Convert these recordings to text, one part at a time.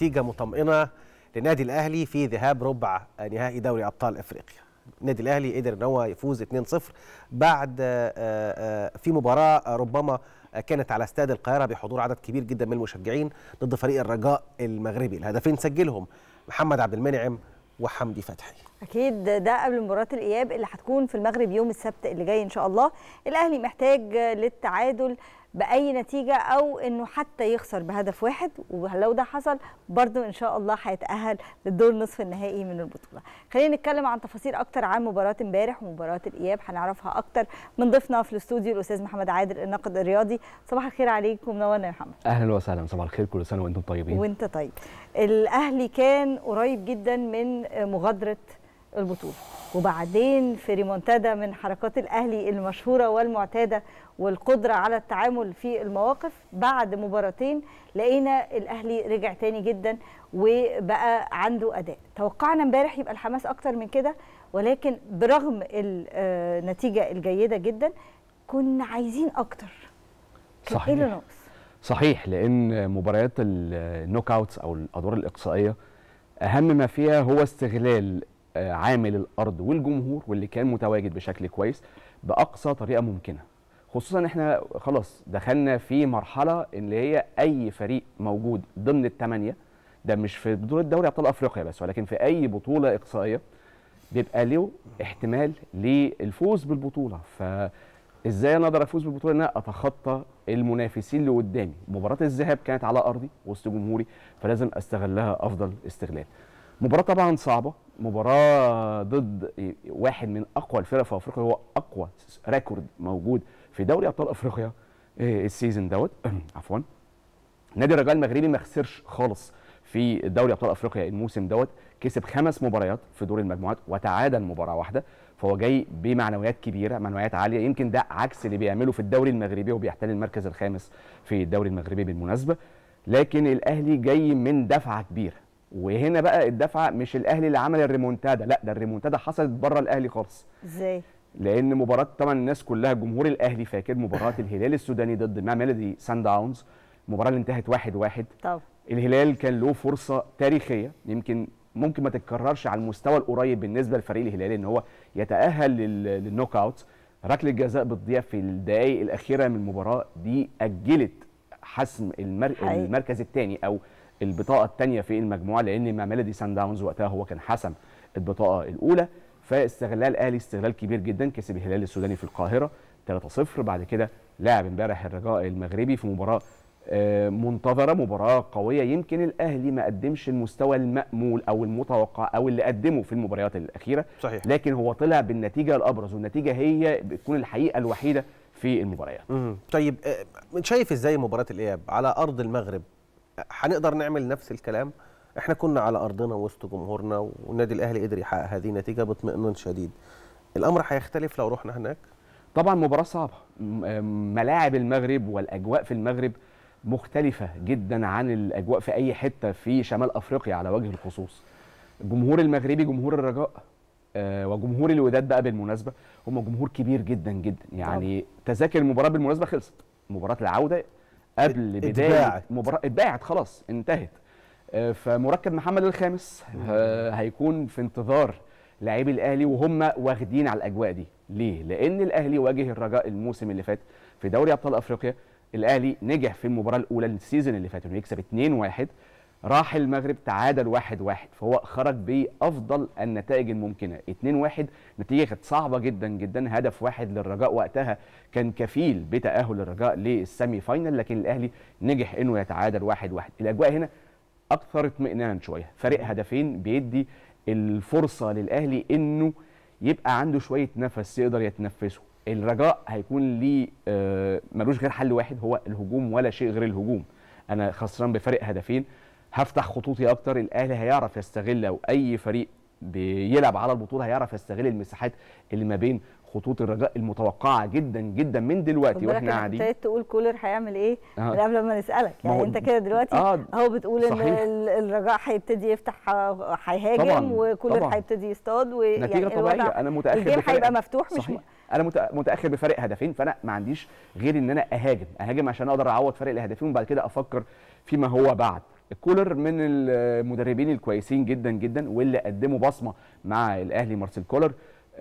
نتيجه مطمئنه للنادي الاهلي في ذهاب ربع نهائي دوري ابطال افريقيا النادي الاهلي قدر ان هو يفوز 2-0 بعد آه، آه، في مباراه آه، ربما كانت على استاد القاهره بحضور عدد كبير جدا من المشجعين ضد فريق الرجاء المغربي الهدفين سجلهم محمد عبد المنعم وحمدي فتحي اكيد ده قبل مباراه الاياب اللي هتكون في المغرب يوم السبت اللي جاي ان شاء الله الاهلي محتاج للتعادل باي نتيجه او انه حتى يخسر بهدف واحد ولو ده حصل برضو ان شاء الله هيتاهل للدور نصف النهائي من البطوله خلينا نتكلم عن تفاصيل اكتر عن مباراه امبارح ومباراه الاياب هنعرفها اكتر من ضيفنا في الاستوديو الاستاذ محمد عادل الناقد الرياضي صباح الخير عليكم منورنا يا محمد اهلا وسهلا صباح الخير كل سنه وانتم طيبين وانت طيب الاهلي كان قريب جدا من مغادره البطوله وبعدين في ريمونتادا من حركات الاهلي المشهوره والمعتاده والقدره على التعامل في المواقف بعد مباراتين لقينا الاهلي رجع تاني جدا وبقى عنده اداء توقعنا امبارح يبقى الحماس اكتر من كده ولكن برغم آه، النتيجه الجيده جدا كنا عايزين اكتر صحيح ايه اللي ناقص صحيح لان مباريات النوك اوتس او الادوار الاقصائيه اهم ما فيها هو استغلال آه، عامل الارض والجمهور واللي كان متواجد بشكل كويس باقصى طريقه ممكنه خصوصا احنا خلاص دخلنا في مرحله اللي هي اي فريق موجود ضمن الثمانيه ده مش في بطوله دوري ابطال افريقيا بس ولكن في اي بطوله اقصائيه بيبقى له احتمال للفوز بالبطوله فازاي انا اقدر افوز بالبطوله ان انا اتخطى المنافسين اللي قدامي مباراه الذهاب كانت على ارضي وسط جمهوري فلازم استغلها افضل استغلال مباراه طبعا صعبه مباراه ضد واحد من اقوى الفرق في افريقيا هو اقوى ريكورد موجود في دوري ابطال افريقيا آه، السيزون دوت عفوا نادي الرجاء المغربي ما خسرش خالص في دوري ابطال افريقيا الموسم دوت كسب خمس مباريات في دور المجموعات وتعادل مباراه واحده فهو جاي بمعنويات كبيره معنويات عاليه يمكن ده عكس اللي بيعمله في الدوري المغربي وبيحتل المركز الخامس في الدوري المغربي بالمناسبه لكن الاهلي جاي من دفعه كبيره وهنا بقى الدفعه مش الاهلي اللي عمل الريمونتادا لا ده الريمونتادا حصلت بره الاهلي خالص ازاي لان مباراه طبعا الناس كلها جمهور الاهلي فاكر مباراه الهلال السوداني ضد ميلودي سان داونز المباراه اللي انتهت 1-1 واحد واحد. طب الهلال كان له فرصه تاريخيه يمكن ممكن ما تتكررش على المستوى القريب بالنسبه لفريق الهلال ان هو يتاهل للنوك اوت ركله جزاء بتضيع في الدقائق الاخيره من المباراه دي اجلت حسم المر... المركز الثاني او البطاقه الثانيه في المجموعه لان مامالدي ميلودي سان داونز وقتها هو كان حسم البطاقه الاولى فاستغلال الاهلي استغلال كبير جدا كسب الهلال السوداني في القاهره 3-0 بعد كده لعب امبارح الرجاء المغربي في مباراه آه، منتظره مباراه قويه يمكن الاهلي ما قدمش المستوى المامول او المتوقع او اللي قدمه في المباريات الاخيره صحيح. لكن هو طلع بالنتيجه الابرز والنتيجه هي بتكون الحقيقه الوحيده في المباريات طيب آه، شايف ازاي مباراه الاياب على ارض المغرب هنقدر نعمل نفس الكلام احنا كنا على ارضنا وسط جمهورنا والنادي الاهلي قدر يحقق هذه النتيجه باطمئنان شديد الامر هيختلف لو رحنا هناك طبعا مباراه صعبه ملاعب المغرب والاجواء في المغرب مختلفه جدا عن الاجواء في اي حته في شمال افريقيا على وجه الخصوص الجمهور المغربي جمهور الرجاء آه، وجمهور الوداد بقى بالمناسبه هم جمهور كبير جدا جدا يعني تذاكر المباراه بالمناسبه خلصت مباراه العوده قبل بدايه مباراه اتباعت خلاص انتهت آه، فمركب محمد الخامس آه، هيكون في انتظار لاعبي الاهلي وهم واخدين على الاجواء دي ليه لان الاهلي واجه الرجاء الموسم اللي فات في دوري ابطال افريقيا الاهلي نجح في المباراه الاولى السيزون اللي فات انه يكسب 2-1 راح المغرب تعادل واحد واحد فهو خرج بافضل النتائج الممكنه 2 واحد نتيجه كانت صعبه جدا جدا هدف واحد للرجاء وقتها كان كفيل بتاهل الرجاء للسيمي فاينل لكن الاهلي نجح انه يتعادل واحد واحد الاجواء هنا اكثر اطمئنان شويه فريق هدفين بيدي الفرصه للاهلي انه يبقى عنده شويه نفس يقدر يتنفسه الرجاء هيكون ليه آه، ملوش غير حل واحد هو الهجوم ولا شيء غير الهجوم انا خسران بفرق هدفين هفتح خطوطي اكتر الاهلي هيعرف يستغل لو اي فريق بيلعب على البطوله هيعرف يستغل المساحات اللي ما بين خطوط الرجاء المتوقعه جدا جدا من دلوقتي واحنا قاعدين ابتديت تقول كولر هيعمل ايه آه. من قبل ما نسالك يعني انت كده دلوقتي آه. هو بتقول صحيح. ان الرجاء هيبتدي يفتح هيهاجم وكولر هيبتدي يصطاد ويعني نتيجه طبيعيه انا متاكد الجيم هيبقى مفتوح مش صحيح. انا متاخر بفرق هدفين فانا ما عنديش غير ان انا اهاجم اهاجم عشان اقدر اعوض فرق الهدفين وبعد كده افكر فيما هو بعد كولر من المدربين الكويسين جدا جدا واللي قدموا بصمه مع الاهلي مارسيل كولر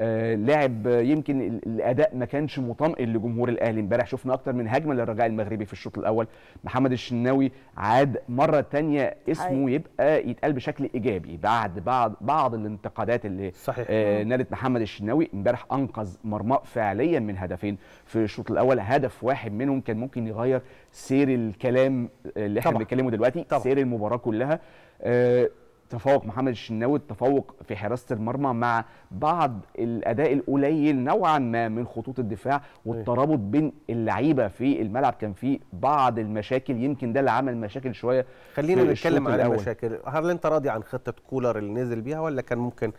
آه، لاعب يمكن الاداء ما كانش مطمئن لجمهور الاهلي امبارح شفنا اكتر من هجمه للرجاء المغربي في الشوط الاول محمد الشناوي عاد مره ثانيه اسمه أي. يبقى يتقال بشكل ايجابي بعد بعض بعض الانتقادات اللي صحيح. آه نالت محمد الشناوي امبارح انقذ مرمى فعليا من هدفين في الشوط الاول هدف واحد منهم كان ممكن يغير سير الكلام آه، اللي احنا بنتكلمه دلوقتي طبعا. سير المباراه كلها آه تفوق محمد الشناوي التفوق في حراسه المرمى مع بعض الاداء القليل نوعا ما من خطوط الدفاع والترابط بين اللعيبه في الملعب كان في بعض المشاكل يمكن ده اللي عمل مشاكل شويه خلينا نتكلم عن المشاكل هل انت راضي عن خطه كولر اللي نزل بيها ولا كان ممكن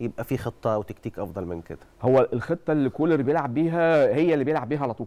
يبقى في خطه وتكتيك افضل من كده هو الخطه اللي كولر بيلعب بيها هي اللي بيلعب بيها على طول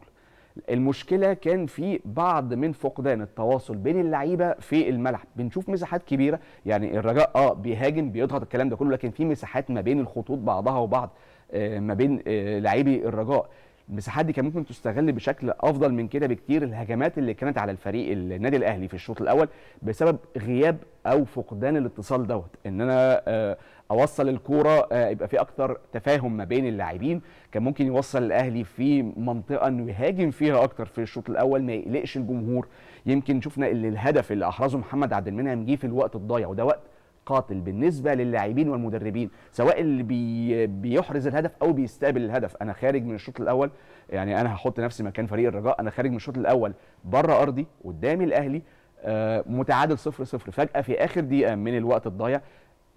المشكله كان في بعض من فقدان التواصل بين اللعيبه في الملعب بنشوف مساحات كبيره يعني الرجاء اه بيهاجم بيضغط الكلام ده كله لكن في مساحات ما بين الخطوط بعضها وبعض آه ما بين آه لاعبي الرجاء المساحات دي كان ممكن تستغل بشكل افضل من كده بكتير الهجمات اللي كانت على الفريق النادي الاهلي في الشوط الاول بسبب غياب او فقدان الاتصال دوت ان انا آه، اوصل الكوره آه، يبقى في اكتر تفاهم ما بين اللاعبين كان ممكن يوصل الاهلي في منطقه انه يهاجم فيها اكتر في الشوط الاول ما يقلقش الجمهور يمكن شفنا اللي الهدف اللي احرزه محمد عبد المنعم جه في الوقت الضايع وده وقت قاتل بالنسبه للاعبين والمدربين سواء اللي بي بيحرز الهدف او بيستقبل الهدف انا خارج من الشوط الاول يعني انا هحط نفسي مكان فريق الرجاء انا خارج من الشوط الاول بره ارضي قدامي الاهلي آه، متعادل صفر صفر فجأة في آخر دقيقة من الوقت الضايع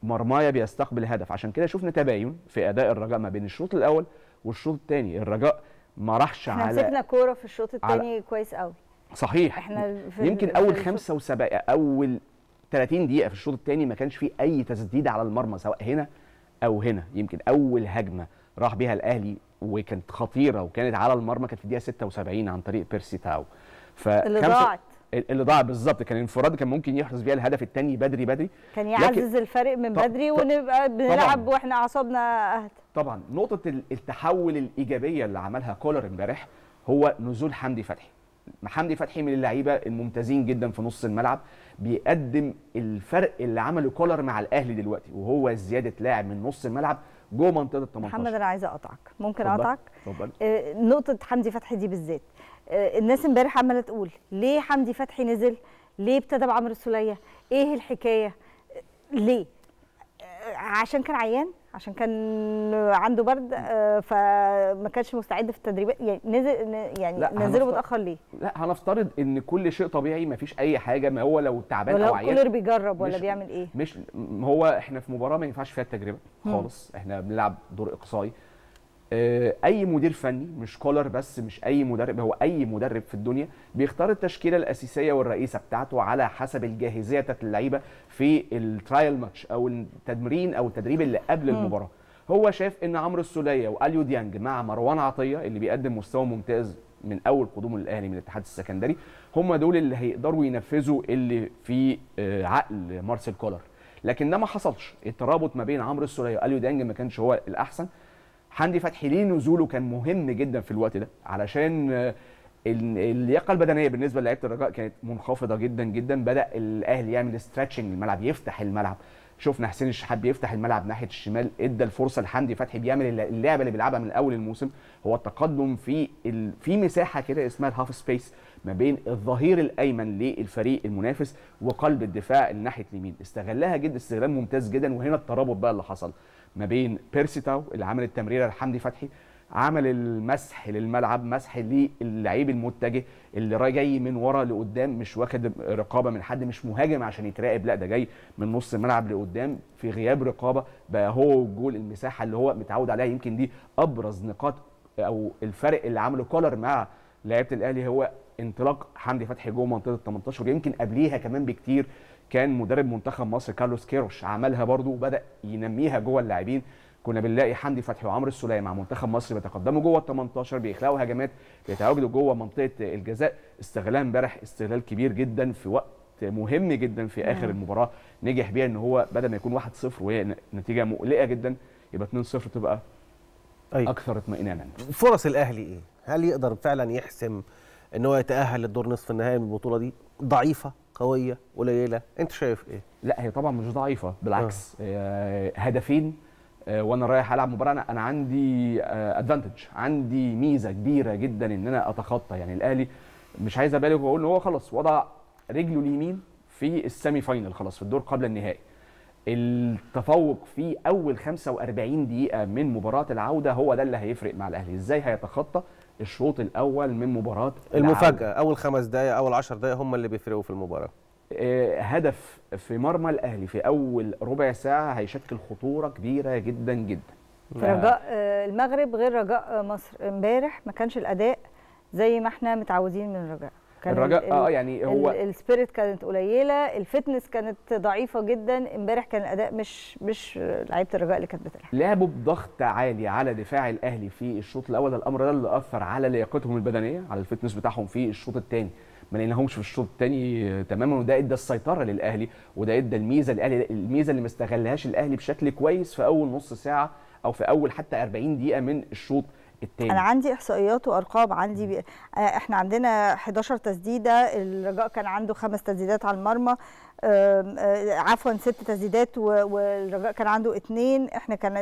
مرمايا بيستقبل هدف عشان كده شفنا تباين في اداء الرجاء ما بين الشوط الاول والشوط الثاني الرجاء ما راحش على مسكنا كوره في الشوط الثاني على... كويس قوي صحيح احنا في يمكن في اول 75 اول 30 دقيقه في الشوط الثاني ما كانش فيه اي تسديد على المرمى سواء هنا او هنا يمكن اول هجمه راح بيها الاهلي وكانت خطيره وكانت على المرمى كانت في الدقيقه 76 عن طريق بيرسي تاو ف اللي ضاعت اللي ضاع بالظبط كان انفراد كان ممكن يحرز بيها الهدف الثاني بدري بدري كان يعزز الفريق من بدري ونبقى بنلعب واحنا اعصابنا اهدى طبعا نقطه التحول الايجابيه اللي عملها كولر امبارح هو نزول حمدي فتحي حمدي فتحي من اللعيبه الممتازين جدا في نص الملعب بيقدم الفرق اللي عمله كولر مع الاهلي دلوقتي وهو زياده لاعب من نص الملعب جوه منطقه ال 18 محمد انا عايزه اقطعك ممكن اقطعك آه، نقطه حمدي فتحي دي بالذات آه، الناس امبارح عماله تقول ليه حمدي فتحي نزل ليه ابتدى بعمرو السوليه ايه الحكايه آه، ليه عشان كان عيان عشان كان عنده برد آه، فما كانش مستعد في التدريبات يعني نزل يعني نزله متاخر ليه؟ لا هنفترض ان كل شيء طبيعي ما فيش اي حاجه ما هو لو تعبان او عيان كولر بيجرب ولا بيعمل ايه؟ مش هو احنا في مباراه ما ينفعش فيها التجربه خالص احنا بنلعب دور اقصائي آه، اي مدير فني مش كولر بس مش اي مدرب هو اي مدرب في الدنيا بيختار التشكيله الاساسيه والرئيسه بتاعته على حسب الجاهزيه بتاعت اللعيبه في الترايل ماتش او التمرين او التدريب اللي قبل م. المباراه هو شاف ان عمرو السوليه واليو ديانج مع مروان عطيه اللي بيقدم مستوى ممتاز من اول قدومه للاهلي من الاتحاد السكندري هم دول اللي هيقدروا ينفذوا اللي في آه، عقل مارسيل كولر لكن ده ما حصلش الترابط ما بين عمرو السوليه واليو ديانج ما كانش هو الاحسن حمدي فتحي ليه نزوله كان مهم جدا في الوقت ده علشان آه، اللياقه البدنيه بالنسبه للعيبه الرجاء كانت منخفضه جدا جدا بدا الاهلي يعمل ستريتشنج الملعب يفتح الملعب شفنا حسين الشحات بيفتح الملعب ناحيه الشمال ادى الفرصه لحمدي فتحي بيعمل اللعبه اللي بيلعبها من اول الموسم هو التقدم في ال... في مساحه كده اسمها الهاف سبيس ما بين الظهير الايمن للفريق المنافس وقلب الدفاع الناحيه اليمين استغلها جدا استغلال ممتاز جدا وهنا الترابط بقى اللي حصل ما بين بيرسي تاو اللي عمل التمريره لحمدي فتحي عمل المسح للملعب مسح للعيب المتجه اللي جاي من ورا لقدام مش واخد رقابه من حد مش مهاجم عشان يتراقب لا ده جاي من نص الملعب لقدام في غياب رقابه بقى هو والجول المساحه اللي هو متعود عليها يمكن دي ابرز نقاط او الفرق اللي عمله كولر مع لعيبه الاهلي هو انطلاق حمدي فتحي جوه منطقه ال 18 يمكن قبليها كمان بكتير كان مدرب منتخب مصر كارلوس كيروش عملها برضو وبدا ينميها جوه اللاعبين كنا بنلاقي حمدي فتحي وعمرو السلاي مع منتخب مصر بيتقدموا جوه ال 18 بيخلقوا هجمات بيتواجدوا جوه منطقه الجزاء استغلال امبارح استغلال كبير جدا في وقت مهم جدا في اخر نعم. المباراه نجح بيها ان هو بدل ما يكون 1-0 وهي نتيجه مقلقه جدا يبقى 2-0 تبقى أي. أيوة. اكثر اطمئنانا فرص الاهلي ايه هل يقدر فعلا يحسم ان هو يتاهل للدور نصف النهائي من البطوله دي ضعيفه قويه قليله انت شايف ايه لا هي طبعا مش ضعيفه بالعكس آه. هدفين آه، وانا رايح العب مباراه انا, أنا عندي ادفانتج آه، عندي ميزه كبيره جدا ان انا اتخطى يعني الاهلي مش عايز ابالغ واقول ان هو خلاص وضع رجله اليمين في السيمي فاينل خلاص في الدور قبل النهائي التفوق في اول 45 دقيقه من مباراه العوده هو ده اللي هيفرق مع الاهلي ازاي هيتخطى الشوط الاول من مباراه المفاجاه اول خمس دقائق اول 10 دقائق هم اللي بيفرقوا في المباراه آه، هدف في مرمى الاهلي في اول ربع ساعه هيشكل خطوره كبيره جدا جدا ف... رجاء آه، المغرب غير رجاء آه، مصر امبارح ما كانش الاداء زي ما احنا متعودين من رجاء كان الرجاء اه يعني هو السبيريت كانت قليله الفتنس كانت ضعيفه جدا امبارح كان الاداء مش مش لعيبه الرجاء اللي كانت بتلعب لعبوا بضغط عالي على دفاع الاهلي في الشوط الاول الامر ده اللي اثر على لياقتهم البدنيه على الفتنس بتاعهم في الشوط الثاني ما لقيناهمش في الشوط الثاني تماما وده ادى السيطره للاهلي وده ادى الميزه للاهلي الميزه اللي ما استغلهاش الاهلي بشكل كويس في اول نص ساعه او في اول حتى 40 دقيقه من الشوط التاني انا عندي احصائيات وارقام عندي بي... آه، احنا عندنا 11 تسديده الرجاء كان عنده خمس تسديدات على المرمى آه، عفوا ست تسديدات والرجاء كان عنده اثنين احنا كان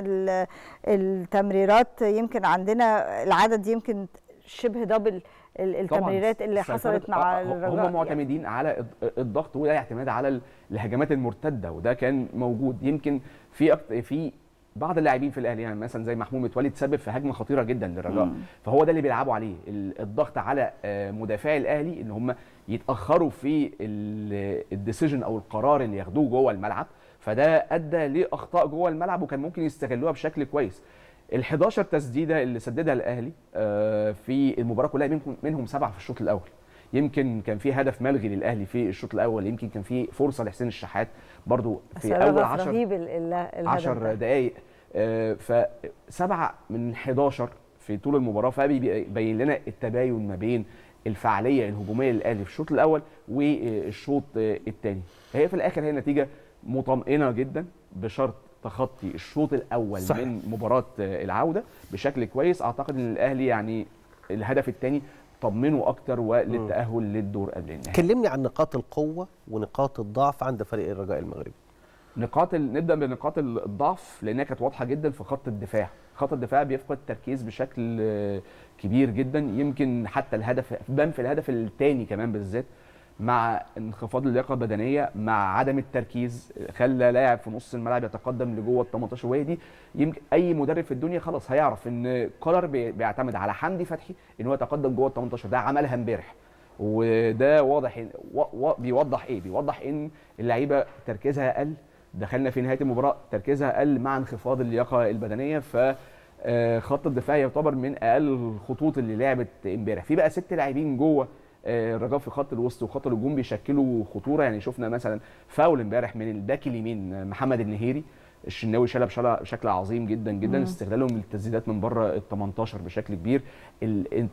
التمريرات يمكن عندنا العدد يمكن شبه دبل التمريرات اللي حصلت مع آه، الرجاء هم يعني. معتمدين يعني. على الضغط وده اعتماد على الهجمات المرتده وده كان موجود يمكن في في بعض اللاعبين في الاهلي يعني مثلا زي محمود متولي تسبب في هجمه خطيره جدا للرجاء فهو ده اللي بيلعبوا عليه الضغط على آه، مدافعي الاهلي ان هم يتاخروا في الديسيجن او القرار اللي ياخدوه جوه الملعب فده ادى لاخطاء جوه الملعب وكان ممكن يستغلوها بشكل كويس ال 11 تسديده اللي سددها الاهلي آه، في المباراه كلها منهم سبعه في الشوط الاول يمكن كان في هدف ملغي للاهلي في الشوط الاول يمكن كان في فرصه لحسين الشحات برضو في اول 10 10 دقائق فسبعه من 11 في طول المباراه فبيبين لنا التباين ما بين الفعاليه الهجوميه للاهلي في الشوط الاول والشوط آه، الثاني هي في الاخر هي نتيجه مطمئنه جدا بشرط تخطي الشوط الاول صحيح. من مباراه آه، العوده بشكل كويس اعتقد ان الاهلي يعني الهدف الثاني طمنوا اكتر وللتاهل للدور قبل النهائي كلمني عن نقاط القوه ونقاط الضعف عند فريق الرجاء المغربي نقاط ال... نبدا بنقاط الضعف لانها كانت واضحه جدا في خط الدفاع خط الدفاع بيفقد تركيز بشكل كبير جدا يمكن حتى الهدف بان في الهدف الثاني كمان بالذات مع انخفاض اللياقه البدنيه مع عدم التركيز خلى لاعب في نص الملعب يتقدم لجوه ال 18 وهي دي يمكن اي مدرب في الدنيا خلاص هيعرف ان كولر بيعتمد على حمدي فتحي ان هو يتقدم جوه ال 18 ده عملها امبارح وده واضح بيوضح ايه؟ بيوضح ان اللعيبه تركيزها اقل دخلنا في نهايه المباراه تركيزها اقل مع انخفاض اللياقه البدنيه ف آه، خط الدفاع يعتبر من اقل الخطوط اللي لعبت امبارح في بقى ست لاعبين جوه آه، الرجاء في خط الوسط وخط الهجوم بيشكلوا خطوره يعني شفنا مثلا فاول امبارح من الباك اليمين آه، محمد النهيري الشناوي شالها بشكل عظيم جدا جدا مم. استغلالهم للتسديدات من بره ال 18 بشكل كبير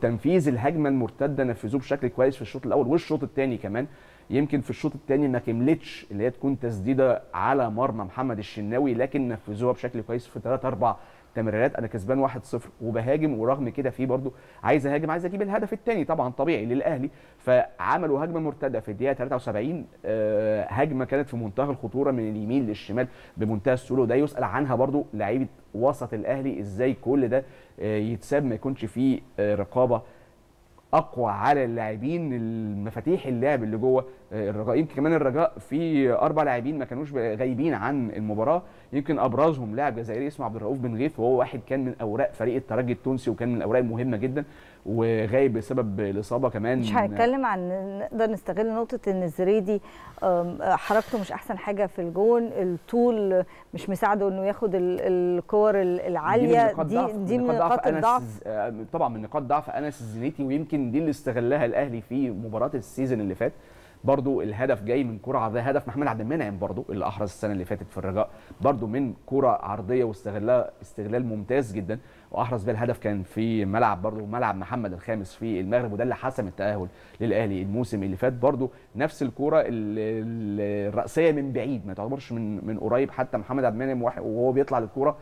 تنفيذ الهجمه المرتده نفذوه بشكل كويس في الشوط الاول والشوط الثاني كمان يمكن في الشوط الثاني ما كملتش اللي هي تكون تسديده على مرمى محمد الشناوي لكن نفذوها بشكل كويس في ثلاث اربع تمريرات انا كسبان 1-0 وبهاجم ورغم كده في برده عايز اهاجم عايز اجيب الهدف الثاني طبعا طبيعي للاهلي فعملوا هجمه مرتده في الدقيقه 73 آه هجمه كانت في منتهى الخطوره من اليمين للشمال بمنتهى السهوله وده يسال عنها برده لعيبه وسط الاهلي ازاي كل ده آه، يتساب ما يكونش فيه آه، رقابه اقوى على اللاعبين المفاتيح اللعب اللي جوه آه، الرجاء يمكن كمان الرجاء في اربع لاعبين ما كانوش غايبين عن المباراه يمكن ابرزهم لاعب جزائري اسمه عبد الرؤوف بن غيف وهو واحد كان من اوراق فريق الترجي التونسي وكان من الاوراق المهمه جدا وغايب بسبب الاصابه كمان مش هنتكلم عن نقدر نستغل نقطه ان الزريدي حركته مش احسن حاجه في الجون الطول مش مساعده انه ياخد الكور العاليه دي دي, دي من نقاط الضعف آه، طبعا من نقاط ضعف انس الزنيتي ويمكن دي اللي استغلها الاهلي في مباراه السيزون اللي فات برضو الهدف جاي من كره عرضيه هدف محمد عبد المنعم برضو اللي احرز السنه اللي فاتت في الرجاء برضو من كره عرضيه واستغلها استغلال ممتاز جدا واحرز بها الهدف كان في ملعب برضو ملعب محمد الخامس في المغرب وده اللي حسم التاهل للاهلي الموسم اللي فات برضو نفس الكره الراسيه من بعيد ما تعتبرش من من قريب حتى محمد عبد المنعم وهو بيطلع للكوره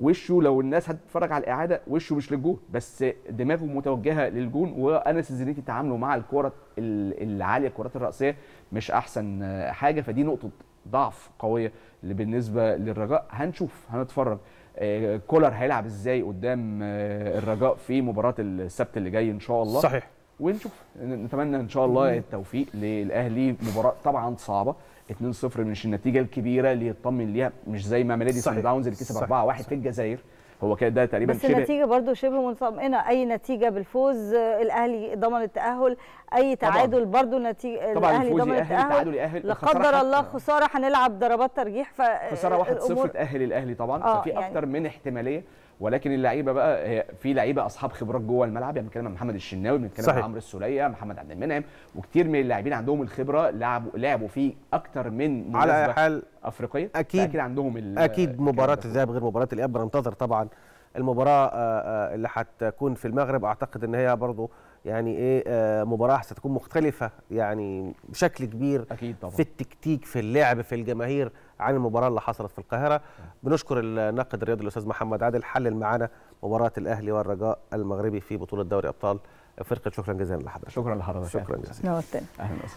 وشه لو الناس هتتفرج على الاعاده وشه مش للجون بس دماغه متوجهه للجون وانس الزنيتي تعامله مع الكره العاليه الكرات الراسيه مش احسن حاجه فدي نقطه ضعف قويه بالنسبه للرجاء هنشوف هنتفرج آه، كولر هيلعب ازاي قدام آه، الرجاء في مباراه السبت اللي جاي ان شاء الله صحيح ونشوف نتمنى ان شاء الله التوفيق للاهلي مباراه طبعا صعبه 2-0 مش النتيجه الكبيره اللي يطمن ليها مش زي ما ميلادي سان داونز اللي كسب 4-1 في الجزائر هو كده ده تقريبا بس النتيجه برضه شبه مطمئنه اي نتيجه بالفوز الاهلي ضمن التاهل اي تعادل برضه نتيجه طبعا الاهلي ضمن التاهل لا قدر الله خساره هنلعب ضربات ترجيح ف خساره 1-0 تاهل الاهلي طبعا آه ففي يعني اكتر من احتماليه ولكن اللعيبه بقى هي في لعيبه اصحاب خبرات جوه الملعب يعني بنتكلم عن محمد الشناوي بنتكلم عن عمرو السوليه محمد عبد المنعم وكتير من اللاعبين عندهم الخبره لعبوا لعبوا في اكتر من على اي حال افريقيه اكيد اكيد عندهم اكيد مباراه الذهاب غير مباراه الاياب بننتظر طبعا المباراه آه، آه، اللي هتكون في المغرب اعتقد ان هي برضه يعني ايه آه مباراه ستكون مختلفه يعني بشكل كبير اكيد طبعا في التكتيك في اللعب في الجماهير عن المباراه اللي حصلت في القاهره بنشكر الناقد الرياضي الاستاذ محمد عادل حلل معانا مباراه الاهلي والرجاء المغربي في بطوله دوري ابطال افريقيا شكرا جزيلا لحضرتك شكرا لحضرتك شكرا جزيلا اهلا وسهلا